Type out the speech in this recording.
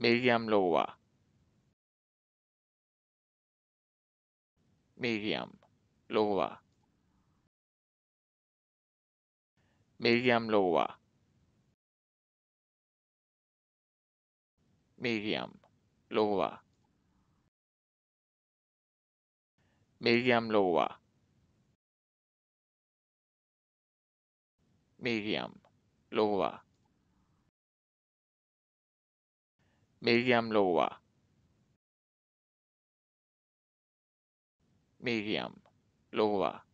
Miriam Lova. Miriam Lova. Miriam Lova. Miriam Lova. Miriam Lova. Miriam Lova. Miriam lowa, Miriam lowa.